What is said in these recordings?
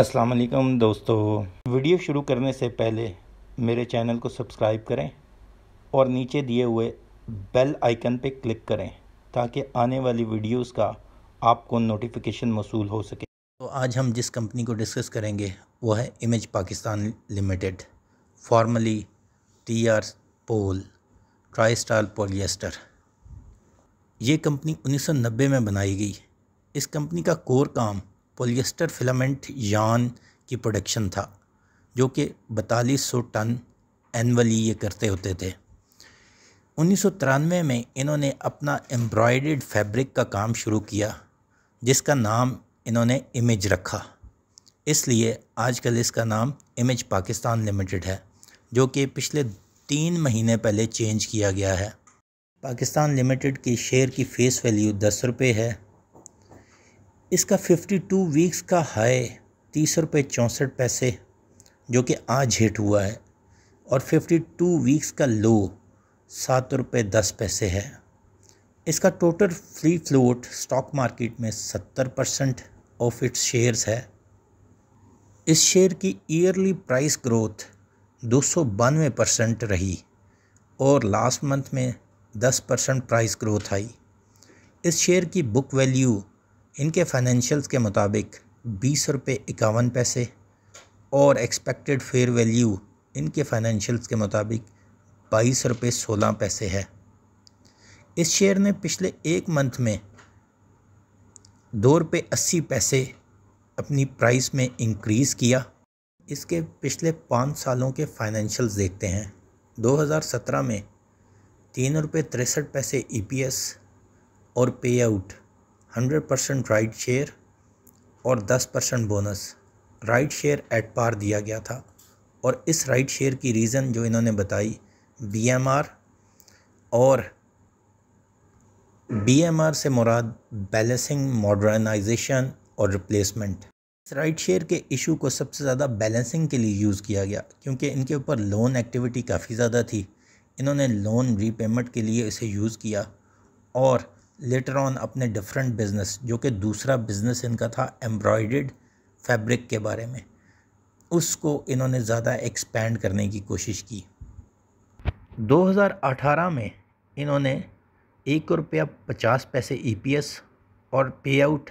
अस्सलाम वालेकुम दोस्तों वीडियो शुरू करने से पहले मेरे चैनल को सब्सक्राइब करें और नीचे दिए हुए बेल आइकन पर क्लिक करें ताकि आने वाली वीडियोस का आपको नोटिफिकेशन मौसू हो सके तो आज हम जिस कंपनी को डिस्कस करेंगे वो है Image Pakistan Limited formerly T R Pol Tri Star Polyester ये कंपनी 1990 में बनाई गई इस कंपनी का कोर काम पोलिएस्टर फिलामेंट यान की प्रोडक्शन था जो कि बतालीस सौ टन एनअली ये करते होते थे उन्नीस में इन्होंने अपना एम्ब्रॉयड फैब्रिक का काम शुरू किया जिसका नाम इन्होंने इमेज रखा इसलिए आजकल इसका नाम इमेज पाकिस्तान लिमिटेड है जो कि पिछले तीन महीने पहले चेंज किया गया है पाकिस्तान लिमिटेड के शेयर की फ़ेस वैल्यू दस रुपये है इसका 52 वीक्स का हाई तीस रुपये चौंसठ पैसे जो कि आज हिट हुआ है और 52 वीक्स का लो सात रुपये दस पैसे है इसका total free float stock market में सत्तर परसेंट ऑफ इट्स शेयर्स है इस शेयर की ईयरली प्राइस ग्रोथ दो सौ बानवे परसेंट रही और लास्ट मंथ में दस परसेंट प्राइस ग्रोथ आई इस शेयर की बुक वैल्यू इनके फाइनेंशियल्स के मुताबिक बीस रुपये इक्यावन पैसे और एक्सपेक्टेड फेयर वैल्यू इनके फाइनेंशियल्स के मुताबिक बाईस रुपये सोलह पैसे है इस शेयर ने पिछले एक मंथ में दो रुपये अस्सी पैसे अपनी प्राइस में इंक्रीज़ किया इसके पिछले पाँच सालों के फाइनेंशियल्स देखते हैं 2017 में तीन रुपये तिरसठ पैसे ई e और pay out hundred percent right share और दस percent bonus right share at par दिया गया था और इस राइट शेयर की रीज़न जो इन्होंने बताई बीएमआर और बीएमआर से मुराद बैलेंसिंग मॉडर्नाइजेशन और रिप्लेसमेंट इस राइट शेयर के इशू को सबसे ज़्यादा बैलेंसिंग के लिए यूज़ किया गया क्योंकि इनके ऊपर लोन एक्टिविटी काफ़ी ज़्यादा थी इन्होंने लोन रीपेमेंट के लिए इसे यूज़ किया और लेटर ऑन अपने डिफरेंट बिजनेस जो कि दूसरा बिजनेस इनका था एम्ब्रॉयड फैब्रिक के बारे में उसको इन्होंने ज़्यादा एक्सपेंड करने की कोशिश की 2018 में इन्होंने एक रुपया पचास पैसे ई e और पे आउट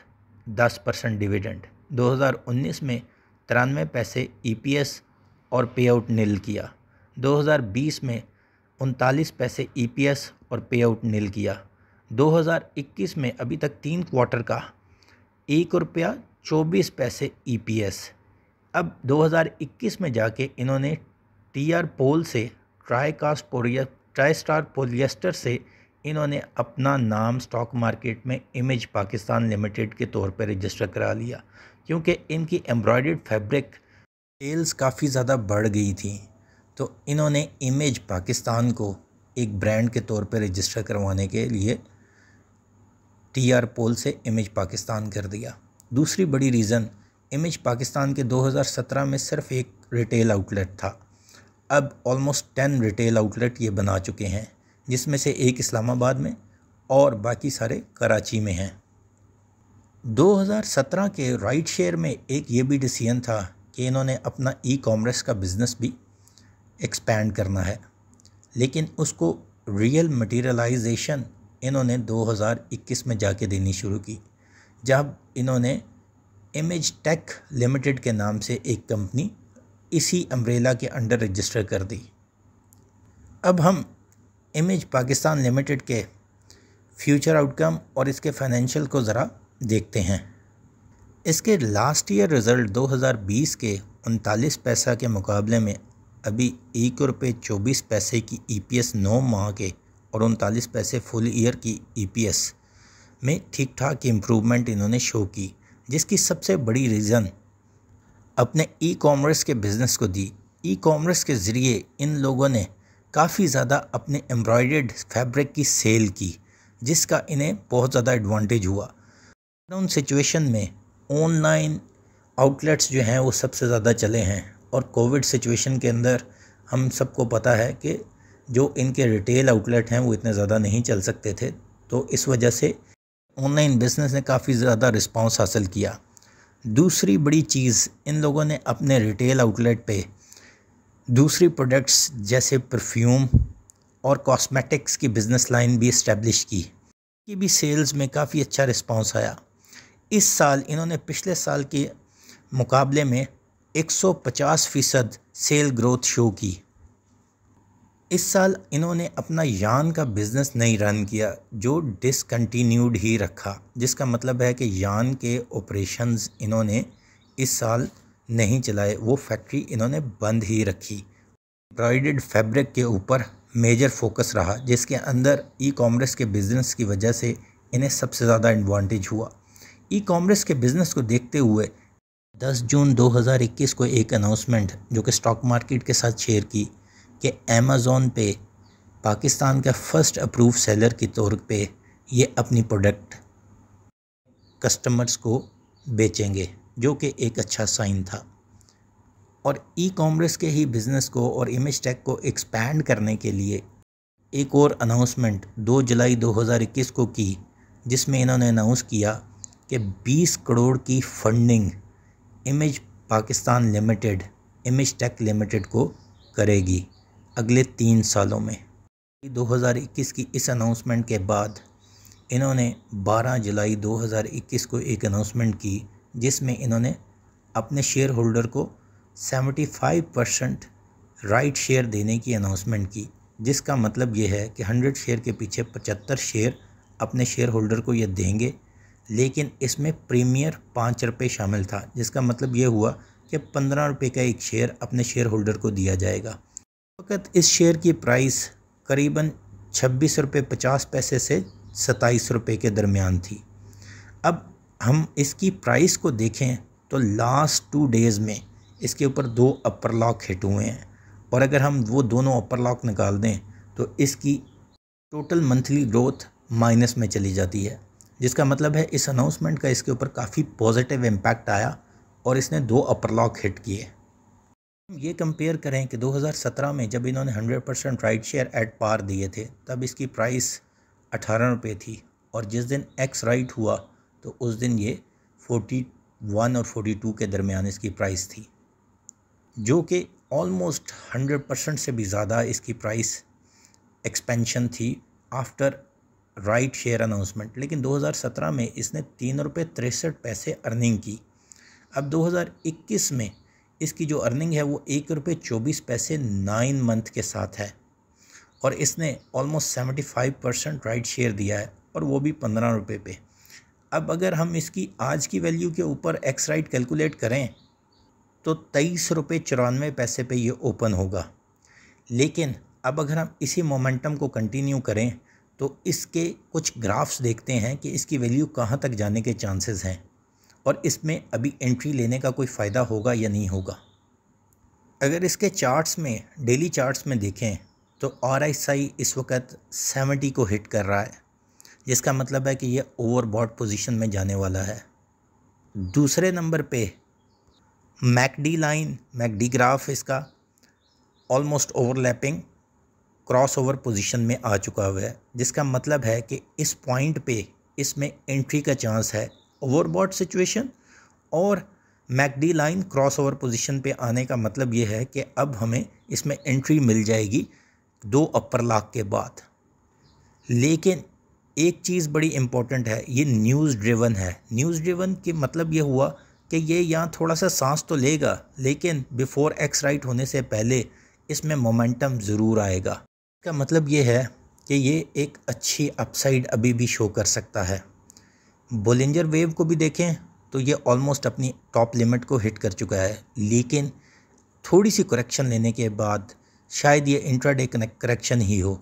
दस परसेंट डिविडेंड 2019 में तिरानवे पैसे ई e और पे आउट नील किया 2020 में उनतालीस पैसे ई e और पे आउट नील किया 2021 में अभी तक तीन क्वार्टर का एक रुपया चौबीस पैसे ई e अब 2021 में जाके इन्होंने टी आर पोल से ट्राईकास्ट पोरिया ट्राई स्टार पोलियस्टर से इन्होंने अपना नाम स्टॉक मार्केट में इमेज पाकिस्तान लिमिटेड के तौर पर रजिस्टर करा लिया क्योंकि इनकी एम्ब्रॉयड फैब्रिक सेल्स काफ़ी ज़्यादा बढ़ गई थी तो इन्होंने इमेज पाकिस्तान को एक ब्रांड के तौर पर रजिस्टर करवाने के लिए टीआर पोल से इमेज पाकिस्तान कर दिया दूसरी बड़ी रीज़न इमेज पाकिस्तान के 2017 में सिर्फ एक रिटेल आउटलेट था अब ऑलमोस्ट टेन रिटेल आउटलेट ये बना चुके हैं जिसमें से एक इस्लामाबाद में और बाकी सारे कराची में हैं 2017 के राइट शेयर में एक ये भी डिसीजन था कि इन्होंने अपना ई कॉमर्स का बिज़नेस भी एक्सपेंड करना है लेकिन उसको रियल मटेरियलाइजेशन इन्होंने 2021 में जाके देनी शुरू की जब इन्होंने इमेज टेक लिमिटेड के नाम से एक कंपनी इसी अम्ब्रेला के अंडर रजिस्टर कर दी अब हम इमेज पाकिस्तान लिमिटेड के फ्यूचर आउटकम और इसके फाइनेंशियल को ज़रा देखते हैं इसके लास्ट ईयर रिज़ल्ट 2020 के उनतालीस पैसा के मुकाबले में अभी एक रुपये चौबीस पैसे की ई पी एस नौ माह के और उनतालीस पैसे फुल ईयर की ई e में ठीक ठाक इम्प्रूवमेंट इन्होंने शो की जिसकी सबसे बड़ी रीज़न अपने ई कॉमर्स के बिज़नेस को दी ई कॉमर्स के ज़रिए इन लोगों ने काफ़ी ज़्यादा अपने एम्ब्रॉयड फैब्रिक की सेल की जिसका इन्हें बहुत ज़्यादा एडवांटेज हुआ लॉकडाउन सिचुएशन में ऑनलाइन आउटलेट्स जो हैं वो सबसे ज़्यादा चले हैं और कोविड सिचुएशन के अंदर हम सबको पता है कि जो इनके रिटेल आउटलेट हैं वो इतने ज़्यादा नहीं चल सकते थे तो इस वजह से ऑनलाइन बिज़नेस ने काफ़ी ज़्यादा रिस्पांस हासिल किया दूसरी बड़ी चीज़ इन लोगों ने अपने रिटेल आउटलेट पे दूसरी प्रोडक्ट्स जैसे परफ्यूम और कॉस्मेटिक्स की बिज़नेस लाइन भी इस्टेब्लिश की कि भी सेल्स में काफ़ी अच्छा रिस्पांस आया इस साल इन्होंने पिछले साल के मुकाबले में 150 फ़ीसद सेल ग्रोथ शो की इस साल इन्होंने अपना यान का बिज़नेस नहीं रन किया जो डिसकंटिन्यूड ही रखा जिसका मतलब है कि यान के ऑपरेशंस इन्होंने इस साल नहीं चलाए वो फैक्ट्री इन्होंने बंद ही रखी एम्ब्रॉयड फैब्रिक के ऊपर मेजर फोकस रहा जिसके अंदर ई कॉमर्स के बिज़नेस की वजह से इन्हें सबसे ज़्यादा एडवांटेज हुआ ई कॉमर्स के बिज़नेस को देखते हुए 10 जून 2021 को एक अनाउंसमेंट जो कि स्टॉक मार्केट के साथ शेयर की कि अमेज़ोन पे पाकिस्तान का फ़र्स्ट अप्रूव सेलर के तौर पे ये अपनी प्रोडक्ट कस्टमर्स को बेचेंगे जो कि एक अच्छा साइन था और ई कॉमर्स के ही बिज़नेस को और इमेज टेक को एक्सपैंड करने के लिए एक और अनाउंसमेंट 2 जुलाई 2021 को की जिसमें इन्होंने अनाउंस किया कि 20 करोड़ की funding Image Pakistan Limited Image Tech Limited को करेगी अगले तीन सालों में 2021 की इस अनाउंसमेंट के बाद इन्होंने 12 जुलाई 2021 को एक अनाउंसमेंट की जिसमें इन्होंने अपने शेयर होल्डर को 75 परसेंट राइट शेयर देने की अनाउंसमेंट की जिसका मतलब ये है कि 100 शेयर के पीछे 75 शेयर अपने शेयर होल्डर को ये देंगे लेकिन इसमें प्रीमियर पाँच रुपये शामिल था जिसका मतलब ये हुआ कि पंद्रह रुपये का एक शेयर अपने शेयर होल्डर को दिया जाएगा वक्त इस शेयर की प्राइस करीबन छब्बीस रुपये पचास पैसे से सत्ताईस रुपये के दरमियान थी अब हम इसकी प्राइस को देखें तो लास्ट टू डेज़ में इसके ऊपर दो अपर लॉक हिट हुए हैं और अगर हम वो दोनों अपर लॉक निकाल दें तो इसकी टोटल मंथली ग्रोथ माइनस में चली जाती है जिसका मतलब है इस अनाउंसमेंट का इसके ऊपर काफ़ी पॉजिटिव इम्पैक्ट आया और इसने दो अपर लॉक हिट किए ये कंपेयर करें कि 2017 में जब इन्होंने 100 percent right share at par दिए थे तब इसकी प्राइस अठारह रुपये थी और जिस दिन एक्स राइट हुआ तो उस दिन ये 41 और 42 के दरमियान इसकी प्राइस थी जो कि ऑलमोस्ट 100 परसेंट से भी ज़्यादा इसकी प्राइस एक्सपेंशन थी आफ्टर राइट शेयर अनाउंसमेंट लेकिन 2017 में इसने तीन रुपये तिरसठ पैसे अर्निंग की अब 2021 में इसकी जो अर्निंग है वो एक रुपये चौबीस पैसे नाइन मंथ के साथ है और इसने almost seventy five percent right share दिया है और वो भी पंद्रह रुपये पे अब अगर हम इसकी आज की वैल्यू के ऊपर एक्स राइट कैलकुलेट करें तो तेईस रुपये चौरानवे पैसे पे ये ओपन होगा लेकिन अब अगर हम इसी मोमेंटम को कंटिन्यू करें तो इसके कुछ ग्राफ्स देखते हैं कि इसकी वैल्यू कहाँ तक जाने के चांसेस हैं और इसमें अभी एंट्री लेने का कोई फ़ायदा होगा या नहीं होगा अगर इसके चार्ट्स में डेली चार्ट्स में देखें तो आर आई इस वक्त सेवेंटी को हिट कर रहा है जिसका मतलब है कि यह ओवरबॉड पोजीशन में जाने वाला है दूसरे नंबर पे मैकडी लाइन मैकडी ग्राफ इसका almost overlapping crossover position में आ चुका हुआ है जिसका मतलब है कि इस पॉइंट पे इसमें एंट्री का चांस है ओवरबॉट सिचुएशन और MACD line crossover position पे आने का मतलब ये है कि अब हमें इसमें एंट्री मिल जाएगी दो अपर लाख के बाद लेकिन एक चीज़ बड़ी इम्पॉर्टेंट है ये न्यूज़ ड्रिवन है न्यूज़ ड्रिवन के मतलब ये हुआ कि ये यहाँ थोड़ा सा सांस तो लेगा लेकिन बिफ़ोर एक्स राइट होने से पहले इसमें मोमेंटम ज़रूर आएगा इसका मतलब ये है कि ये एक अच्छी अपसाइड अभी भी शो कर सकता है बोलेंजर वेव को भी देखें तो ये ऑलमोस्ट अपनी टॉप लिमिट को हिट कर चुका है लेकिन थोड़ी सी करेक्शन लेने के बाद शायद ये इंट्राडे करेक्शन ही हो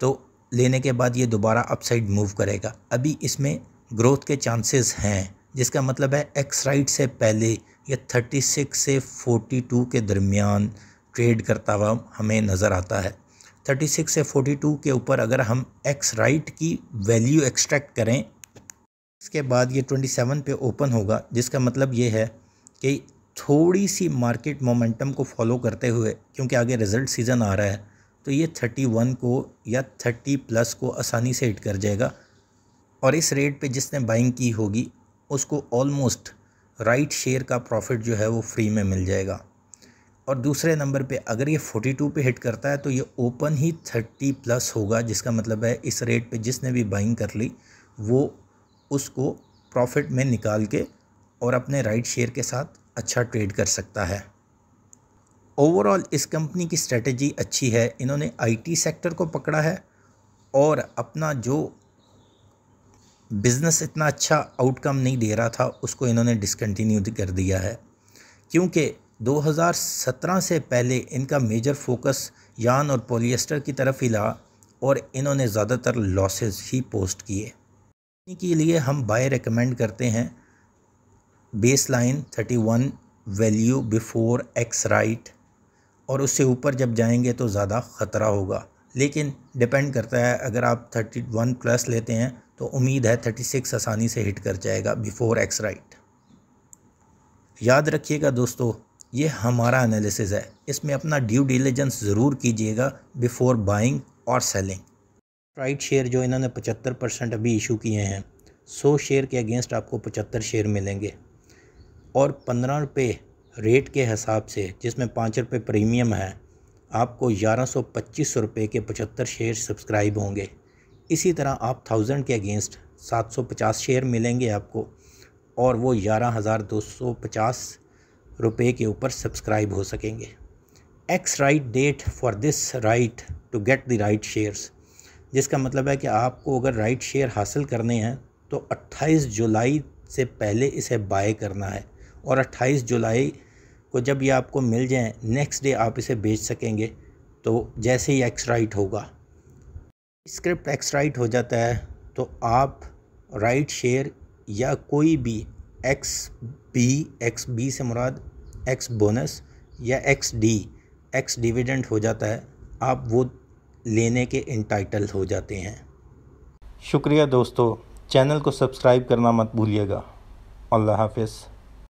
तो लेने के बाद ये दोबारा अपसाइड मूव करेगा अभी इसमें ग्रोथ के चांसेस हैं जिसका मतलब है एक्स राइट से पहले या 36 से 42 के दरमियान ट्रेड करता हुआ हमें नज़र आता है 36 से 42 के ऊपर अगर हम एक्स राइट की वैल्यू एक्सट्रैक्ट करें इसके बाद ये 27 पे ओपन होगा जिसका मतलब ये है कि थोड़ी सी मार्केट मोमेंटम को फॉलो करते हुए क्योंकि आगे रिजल्ट सीज़न आ रहा है तो ये 31 को या 30 प्लस को आसानी से हिट कर जाएगा और इस रेट पे जिसने बाइंग की होगी उसको ऑलमोस्ट राइट शेयर का प्रॉफिट जो है वो फ्री में मिल जाएगा और दूसरे नंबर पे अगर ये 42 पे हिट करता है तो ये ओपन ही 30 प्लस होगा जिसका मतलब है इस रेट पे जिसने भी बाइंग कर ली वो उसको प्रॉफिट में निकाल के और अपने राइट शेयर के साथ अच्छा ट्रेड कर सकता है ओवरऑल इस कंपनी की स्ट्रेटजी अच्छी है इन्होंने आईटी सेक्टर को पकड़ा है और अपना जो बिज़नेस इतना अच्छा आउटकम नहीं दे रहा था उसको इन्होंने डिसकंटिन्यू कर दिया है क्योंकि 2017 से पहले इनका मेजर फोकस यान और पॉलिएस्टर की तरफ ही ला और इन्होंने ज़्यादातर लॉसेस ही पोस्ट किए के लिए हम बाय रेकमेंड करते हैं baseline thirty one value before ex right और उससे ऊपर जब जाएंगे तो ज़्यादा ख़तरा होगा लेकिन डिपेंड करता है अगर आप थर्टी वन प्लस लेते हैं तो उम्मीद है थर्टी सिक्स आसानी से हिट कर जाएगा बिफोर एक्स राइट याद रखिएगा दोस्तों ये हमारा एनालिसिस है इसमें अपना ड्यू डिलीजेंस ज़रूर कीजिएगा बिफोर बाइंग और सेलिंग राइट शेयर जो इन्होंने पचहत्तर परसेंट अभी इशू किए हैं सौ शेयर के अगेंस्ट आपको पचहत्तर शेयर मिलेंगे और पंद्रह रुपये रेट के हिसाब से जिसमें पाँच रुपये प्रीमियम है आपको ग्यारह सौ पच्चीस रुपये के पचहत्तर शेयर सब्सक्राइब होंगे इसी तरह आप थाउजेंड के अगेंस्ट सात सौ पचास शेयर मिलेंगे आपको और वो ग्यारह हज़ार दो सौ पचास रुपये के ऊपर सब्सक्राइब हो सकेंगे ex right date for this right to get the right shares जिसका मतलब है कि आपको अगर राइट शेयर हासिल करने हैं तो 28 जुलाई से पहले इसे बाय करना है और 28 जुलाई को जब ये आपको मिल जाए नेक्स्ट डे आप इसे बेच सकेंगे तो जैसे ही एक्स राइट होगा स्क्रिप्ट एक्स राइट हो जाता है तो आप राइट शेयर या कोई भी एक्स बी एक्स बी से मुराद एक्स बोनस या एक्स डी एक्स डिविडेंट हो जाता है आप वो लेने के इंटाइटल हो जाते हैं शुक्रिया दोस्तों चैनल को सब्सक्राइब करना मत भूलिएगा अल्लाह हाफिज़